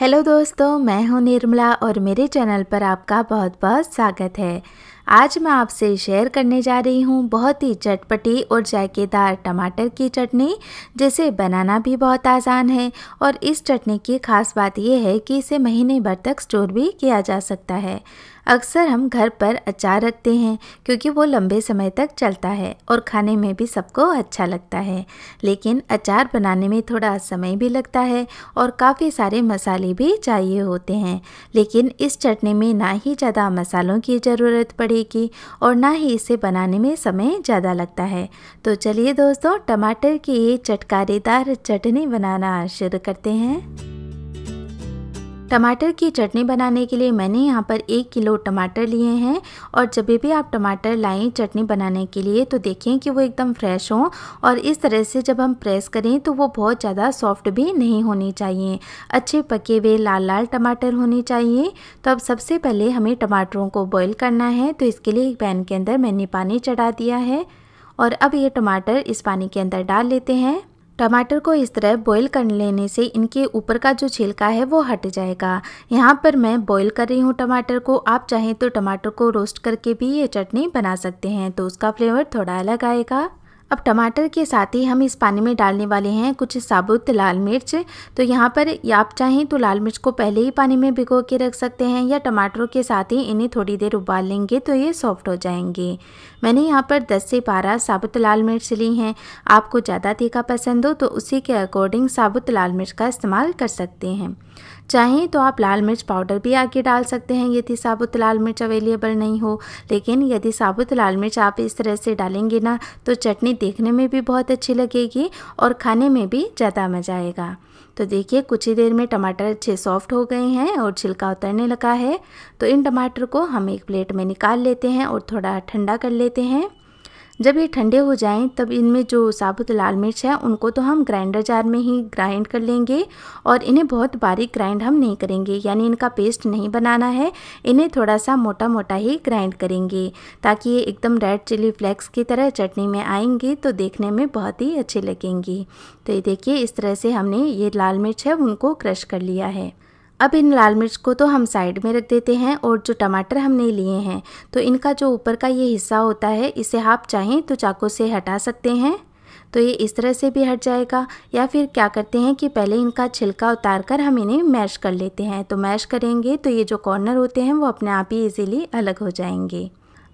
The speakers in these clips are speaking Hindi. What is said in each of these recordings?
हेलो दोस्तों मैं हूं निर्मला और मेरे चैनल पर आपका बहुत बहुत स्वागत है आज मैं आपसे शेयर करने जा रही हूँ बहुत ही चटपटी और जायकेदार टमाटर की चटनी जिसे बनाना भी बहुत आसान है और इस चटनी की खास बात यह है कि इसे महीने भर तक स्टोर भी किया जा सकता है अक्सर हम घर पर अचार रखते हैं क्योंकि वो लंबे समय तक चलता है और खाने में भी सबको अच्छा लगता है लेकिन अचार बनाने में थोड़ा समय भी लगता है और काफ़ी सारे मसाले भी चाहिए होते हैं लेकिन इस चटनी में ना ही ज़्यादा मसालों की ज़रूरत पड़े बढ़ेगी और ना ही इसे बनाने में समय ज़्यादा लगता है तो चलिए दोस्तों टमाटर की ये चटकारेदार चटनी बनाना शुरू करते हैं टमाटर की चटनी बनाने के लिए मैंने यहाँ पर एक किलो टमाटर लिए हैं और जब भी आप टमाटर लाएँ चटनी बनाने के लिए तो देखें कि वो एकदम फ्रेश हों और इस तरह से जब हम प्रेस करें तो वो बहुत ज़्यादा सॉफ्ट भी नहीं होनी चाहिए अच्छे पके हुए लाल लाल टमाटर होने चाहिए तो अब सबसे पहले हमें टमाटरों को बॉयल करना है तो इसके लिए एक पैन के अंदर मैंने पानी चढ़ा दिया है और अब ये टमाटर इस पानी के अंदर डाल लेते हैं टमाटर को इस तरह बॉईल कर लेने से इनके ऊपर का जो छिलका है वो हट जाएगा यहाँ पर मैं बॉईल कर रही हूँ टमाटर को आप चाहें तो टमाटर को रोस्ट करके भी ये चटनी बना सकते हैं तो उसका फ्लेवर थोड़ा अलग आएगा अब टमाटर के साथ ही हम इस पानी में डालने वाले हैं कुछ साबुत लाल मिर्च तो यहाँ पर आप चाहें तो लाल मिर्च को पहले ही पानी में भिगो के रख सकते हैं या टमाटरों के साथ ही इन्हें थोड़ी देर उबाल लेंगे तो ये सॉफ्ट हो जाएंगे मैंने यहाँ पर 10 से 12 साबुत लाल मिर्च ली हैं आपको ज़्यादा तीखा पसंद हो तो उसी के अकॉर्डिंग साबुत लाल मिर्च का इस्तेमाल कर सकते हैं चाहें तो आप लाल मिर्च पाउडर भी आके डाल सकते हैं यदि साबुत लाल मिर्च अवेलेबल नहीं हो लेकिन यदि साबुत लाल मिर्च आप इस तरह से डालेंगे ना तो चटनी देखने में भी बहुत अच्छी लगेगी और खाने में भी ज़्यादा मज़ा आएगा तो देखिए कुछ ही देर में टमाटर अच्छे सॉफ्ट हो गए हैं और छिलका उतरने लगा है तो इन टमाटर को हम एक प्लेट में निकाल लेते हैं और थोड़ा ठंडा कर लेते हैं जब ये ठंडे हो जाएं तब इनमें जो साबुत लाल मिर्च है उनको तो हम ग्राइंडर जार में ही ग्राइंड कर लेंगे और इन्हें बहुत बारीक ग्राइंड हम नहीं करेंगे यानी इनका पेस्ट नहीं बनाना है इन्हें थोड़ा सा मोटा मोटा ही ग्राइंड करेंगे ताकि ये एकदम रेड चिली फ्लेक्स की तरह चटनी में आएंगे तो देखने में बहुत ही अच्छे लगेंगे तो ये देखिए इस तरह से हमने ये लाल मिर्च है उनको क्रश कर लिया है अब इन लाल मिर्च को तो हम साइड में रख देते हैं और जो टमाटर हमने लिए हैं तो इनका जो ऊपर का ये हिस्सा होता है इसे आप चाहें तो चाकू से हटा सकते हैं तो ये इस तरह से भी हट जाएगा या फिर क्या करते हैं कि पहले इनका छिलका उतार कर हम इन्हें मैश कर लेते हैं तो मैश करेंगे तो ये जो कॉर्नर होते हैं वो अपने आप ही इजीली अलग हो जाएंगे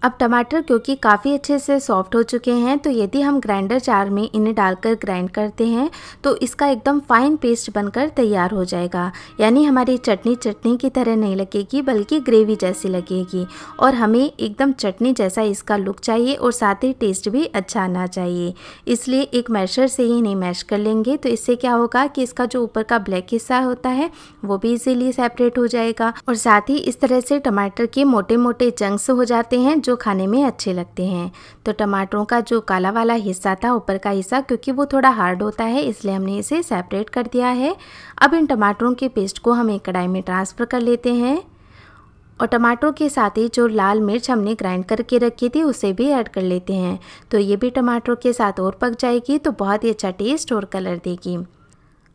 अब टमाटर क्योंकि काफ़ी अच्छे से सॉफ्ट हो चुके हैं तो यदि हम ग्राइंडर चार में इन्हें डालकर ग्राइंड करते हैं तो इसका एकदम फाइन पेस्ट बनकर तैयार हो जाएगा यानी हमारी चटनी चटनी की तरह नहीं लगेगी बल्कि ग्रेवी जैसी लगेगी और हमें एकदम चटनी जैसा इसका लुक चाहिए और साथ ही टेस्ट भी अच्छा आना चाहिए इसलिए एक मैशर से ही इन्हें मैश कर लेंगे तो इससे क्या होगा कि इसका जो ऊपर का ब्लैक हिस्सा होता है वो भी इजीली सेपरेट हो जाएगा और साथ ही इस तरह से टमाटर के मोटे मोटे चंक्स हो जाते हैं जो जो खाने में अच्छे लगते हैं तो टमाटरों का जो काला वाला हिस्सा था ऊपर का हिस्सा क्योंकि वो थोड़ा हार्ड होता है इसलिए हमने इसे सेपरेट कर दिया है अब इन टमाटरों के पेस्ट को हम एक कढ़ाई में ट्रांसफ़र कर लेते हैं और टमाटरों के साथ ही जो लाल मिर्च हमने ग्राइंड करके रखी थी उसे भी ऐड कर लेते हैं तो ये भी टमाटरों के साथ और पक जाएगी तो बहुत ही अच्छा टेस्ट और कलर देगी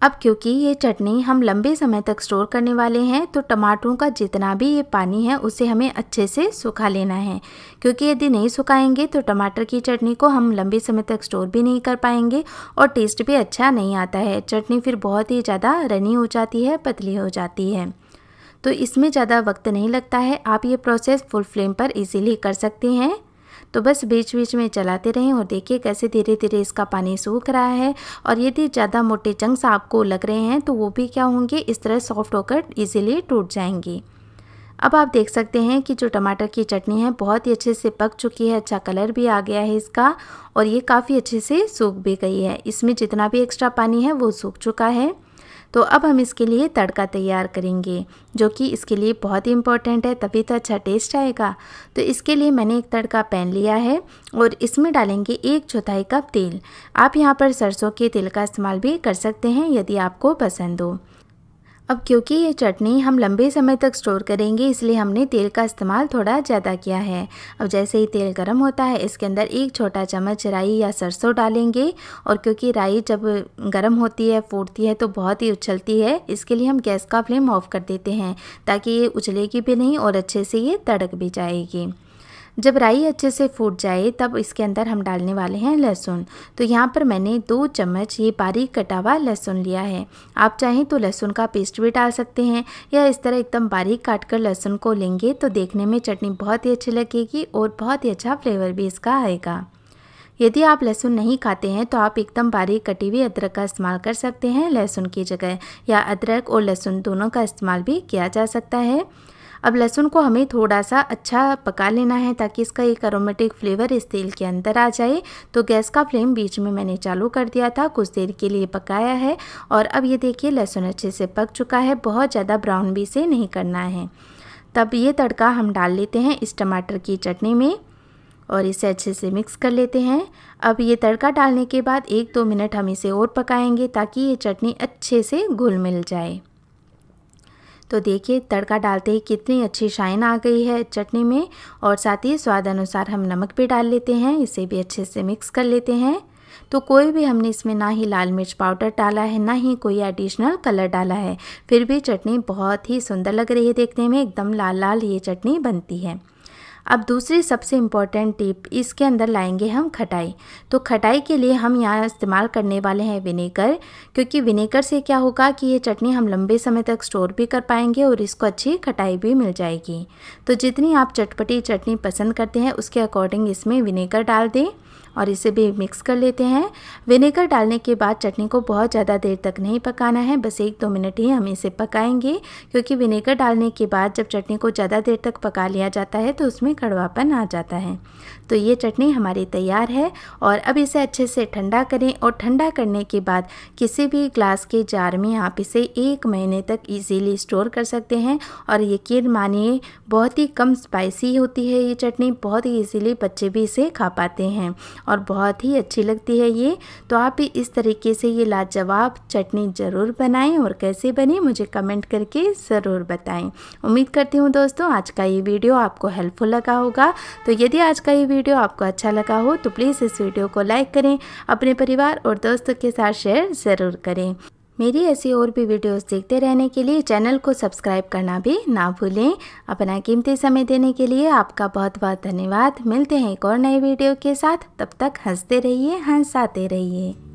अब क्योंकि ये चटनी हम लंबे समय तक स्टोर करने वाले हैं तो टमाटरों का जितना भी ये पानी है उसे हमें अच्छे से सुखा लेना है क्योंकि यदि नहीं सुखाएंगे तो टमाटर की चटनी को हम लंबे समय तक स्टोर भी नहीं कर पाएंगे और टेस्ट भी अच्छा नहीं आता है चटनी फिर बहुत ही ज़्यादा रनी हो जाती है पतली हो जाती है तो इसमें ज़्यादा वक्त नहीं लगता है आप ये प्रोसेस फुल फ्लेम पर इजीली कर सकते हैं तो बस बीच बीच में चलाते रहें और देखिए कैसे धीरे धीरे इसका पानी सूख रहा है और यदि ज़्यादा मोटे चंक्स आपको लग रहे हैं तो वो भी क्या होंगे इस तरह सॉफ्ट होकर ईजिली टूट जाएंगी अब आप देख सकते हैं कि जो टमाटर की चटनी है बहुत ही अच्छे से पक चुकी है अच्छा कलर भी आ गया है इसका और ये काफ़ी अच्छे से सूख भी गई है इसमें जितना भी एक्स्ट्रा पानी है वो सूख चुका है तो अब हम इसके लिए तड़का तैयार करेंगे जो कि इसके लिए बहुत ही इंपॉर्टेंट है तभी तो अच्छा टेस्ट आएगा तो इसके लिए मैंने एक तड़का पैन लिया है और इसमें डालेंगे एक चौथाई कप तेल आप यहाँ पर सरसों के तेल का इस्तेमाल भी कर सकते हैं यदि आपको पसंद हो अब क्योंकि ये चटनी हम लंबे समय तक स्टोर करेंगे इसलिए हमने तेल का इस्तेमाल थोड़ा ज़्यादा किया है अब जैसे ही तेल गर्म होता है इसके अंदर एक छोटा चम्मच राई या सरसों डालेंगे और क्योंकि राई जब गर्म होती है फूटती है तो बहुत ही उछलती है इसके लिए हम गैस का फ्लेम ऑफ कर देते हैं ताकि ये उछलेगी भी नहीं और अच्छे से ये तड़क भी जाएगी जब राई अच्छे से फूट जाए तब इसके अंदर हम डालने वाले हैं लहसुन तो यहाँ पर मैंने दो चम्मच ये बारीक कटा हुआ लहसुन लिया है आप चाहें तो लहसुन का पेस्ट भी डाल सकते हैं या इस तरह एकदम बारीक काट कर लहसुन को लेंगे तो देखने में चटनी बहुत ही अच्छी लगेगी और बहुत ही अच्छा फ्लेवर भी इसका आएगा यदि आप लहसुन नहीं खाते हैं तो आप एकदम बारीक कटी हुई अदरक का इस्तेमाल कर सकते हैं लहसुन की जगह या अदरक और लहसुन दोनों का इस्तेमाल भी किया जा सकता है अब लहसुन को हमें थोड़ा सा अच्छा पका लेना है ताकि इसका एक अरोमेटिक फ्लेवर इस तेल के अंदर आ जाए तो गैस का फ्लेम बीच में मैंने चालू कर दिया था कुछ देर के लिए पकाया है और अब ये देखिए लहसुन अच्छे से पक चुका है बहुत ज़्यादा ब्राउन भी से नहीं करना है तब ये तड़का हम डाल लेते हैं इस टमाटर की चटनी में और इसे अच्छे से मिक्स कर लेते हैं अब ये तड़का डालने के बाद एक दो मिनट हम इसे और पकाएंगे ताकि ये चटनी अच्छे से घुल मिल जाए तो देखिए तड़का डालते ही कितनी अच्छी शाइन आ गई है चटनी में और साथ ही स्वाद अनुसार हम नमक भी डाल लेते हैं इसे भी अच्छे से मिक्स कर लेते हैं तो कोई भी हमने इसमें ना ही लाल मिर्च पाउडर डाला है ना ही कोई एडिशनल कलर डाला है फिर भी चटनी बहुत ही सुंदर लग रही है देखने में एकदम लाल लाल ये चटनी बनती है अब दूसरी सबसे इम्पॉर्टेंट टिप इसके अंदर लाएंगे हम खटाई तो खटाई के लिए हम यहाँ इस्तेमाल करने वाले हैं विनेगर क्योंकि विनेगर से क्या होगा कि ये चटनी हम लंबे समय तक स्टोर भी कर पाएंगे और इसको अच्छी खटाई भी मिल जाएगी तो जितनी आप चटपटी चटनी पसंद करते हैं उसके अकॉर्डिंग इसमें विनेगर डाल दें और इसे भी मिक्स कर लेते हैं विनेगर डालने के बाद चटनी को बहुत ज़्यादा देर तक नहीं पकाना है बस एक दो मिनट ही हम इसे पकाएंगे क्योंकि विनेगर डालने के बाद जब चटनी को ज़्यादा देर तक पका लिया जाता है तो उसमें कड़वापन आ जाता है तो ये चटनी हमारी तैयार है और अब इसे अच्छे से ठंडा करें और ठंडा करने के बाद किसी भी ग्लास के जार में आप इसे एक महीने तक ईजीली स्टोर कर सकते हैं और यकीन मानिए बहुत ही कम स्पाइसी होती है ये चटनी बहुत ही ईजीली बच्चे भी इसे खा पाते हैं और बहुत ही अच्छी लगती है ये तो आप भी इस तरीके से ये लाजवाब चटनी ज़रूर बनाएं और कैसे बने मुझे कमेंट करके ज़रूर बताएं उम्मीद करती हूँ दोस्तों आज का ये वीडियो आपको हेल्पफुल लगा होगा तो यदि आज का ये वीडियो आपको अच्छा लगा हो तो प्लीज़ इस वीडियो को लाइक करें अपने परिवार और दोस्तों के साथ शेयर ज़रूर करें मेरी ऐसी और भी वीडियोस देखते रहने के लिए चैनल को सब्सक्राइब करना भी ना भूलें अपना कीमती समय देने के लिए आपका बहुत बहुत धन्यवाद मिलते हैं एक और नए वीडियो के साथ तब तक हंसते रहिए हंसाते रहिए